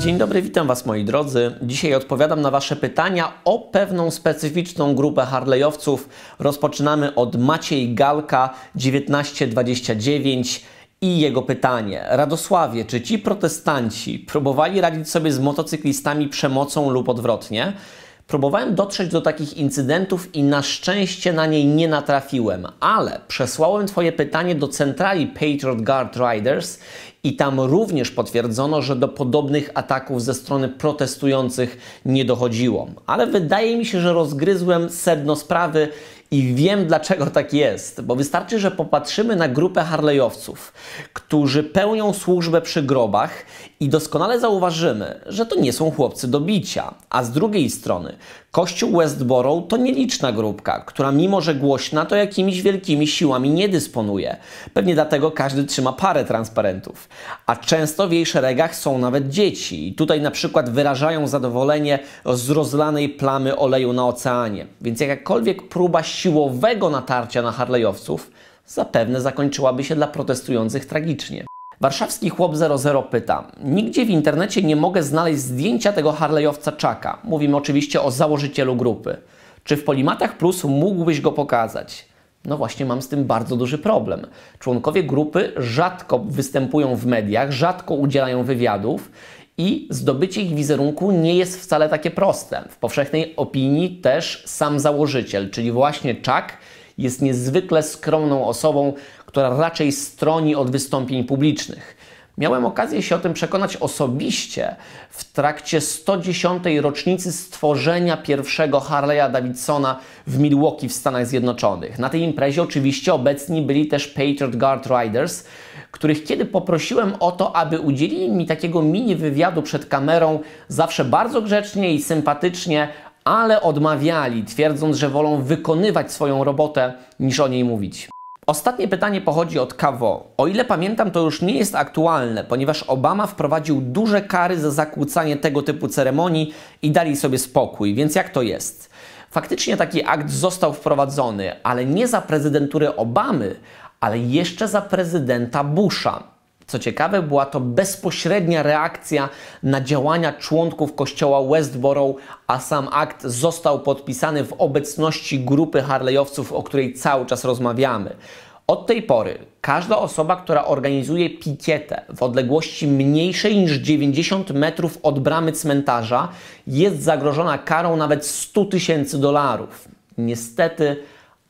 Dzień dobry, witam Was moi drodzy. Dzisiaj odpowiadam na Wasze pytania o pewną specyficzną grupę harlejowców. Rozpoczynamy od Maciej Galka 1929 i jego pytanie. Radosławie, czy ci protestanci próbowali radzić sobie z motocyklistami przemocą lub odwrotnie? Próbowałem dotrzeć do takich incydentów i na szczęście na niej nie natrafiłem, ale przesłałem Twoje pytanie do centrali Patriot Guard Riders i tam również potwierdzono, że do podobnych ataków ze strony protestujących nie dochodziło. Ale wydaje mi się, że rozgryzłem sedno sprawy i wiem, dlaczego tak jest, bo wystarczy, że popatrzymy na grupę harlejowców, którzy pełnią służbę przy grobach i doskonale zauważymy, że to nie są chłopcy do bicia, a z drugiej strony Kościół Westboro to nieliczna grupka, która mimo że głośna, to jakimiś wielkimi siłami nie dysponuje. Pewnie dlatego każdy trzyma parę transparentów. A często w jej szeregach są nawet dzieci. I tutaj na przykład wyrażają zadowolenie z rozlanej plamy oleju na oceanie. Więc jakakolwiek próba siłowego natarcia na harlejowców zapewne zakończyłaby się dla protestujących tragicznie. Warszawski chłop 00 pyta: Nigdzie w internecie nie mogę znaleźć zdjęcia tego harlejowca czaka. Mówimy oczywiście o założycielu grupy. Czy w Polimatach Plus mógłbyś go pokazać? No właśnie, mam z tym bardzo duży problem. Członkowie grupy rzadko występują w mediach, rzadko udzielają wywiadów i zdobycie ich wizerunku nie jest wcale takie proste. W powszechnej opinii też sam założyciel, czyli właśnie Czak, jest niezwykle skromną osobą, która raczej stroni od wystąpień publicznych. Miałem okazję się o tym przekonać osobiście w trakcie 110. rocznicy stworzenia pierwszego Harley'a Davidsona w Milwaukee w Stanach Zjednoczonych. Na tej imprezie oczywiście obecni byli też Patriot Guard Riders, których kiedy poprosiłem o to, aby udzielili mi takiego mini wywiadu przed kamerą, zawsze bardzo grzecznie i sympatycznie, ale odmawiali, twierdząc, że wolą wykonywać swoją robotę niż o niej mówić. Ostatnie pytanie pochodzi od Kawo. O ile pamiętam, to już nie jest aktualne, ponieważ Obama wprowadził duże kary za zakłócanie tego typu ceremonii i dali sobie spokój, więc jak to jest? Faktycznie taki akt został wprowadzony, ale nie za prezydentury Obamy, ale jeszcze za prezydenta Busha. Co ciekawe, była to bezpośrednia reakcja na działania członków kościoła Westboro, a sam akt został podpisany w obecności grupy harlejowców, o której cały czas rozmawiamy. Od tej pory każda osoba, która organizuje pikietę w odległości mniejszej niż 90 metrów od bramy cmentarza, jest zagrożona karą nawet 100 tysięcy dolarów. Niestety,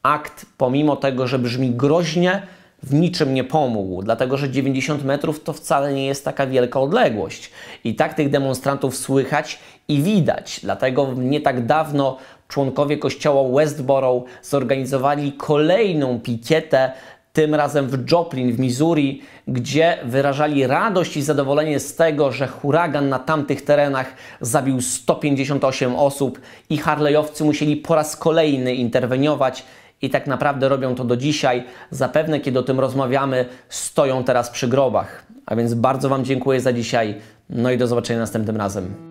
akt, pomimo tego, że brzmi groźnie, w niczym nie pomógł, dlatego że 90 metrów to wcale nie jest taka wielka odległość. I tak tych demonstrantów słychać i widać. Dlatego nie tak dawno członkowie kościoła Westboro zorganizowali kolejną pikietę tym razem w Joplin w Missouri, gdzie wyrażali radość i zadowolenie z tego, że huragan na tamtych terenach zabił 158 osób i harlejowcy musieli po raz kolejny interweniować i tak naprawdę robią to do dzisiaj. Zapewne, kiedy o tym rozmawiamy, stoją teraz przy grobach. A więc bardzo Wam dziękuję za dzisiaj, no i do zobaczenia następnym razem.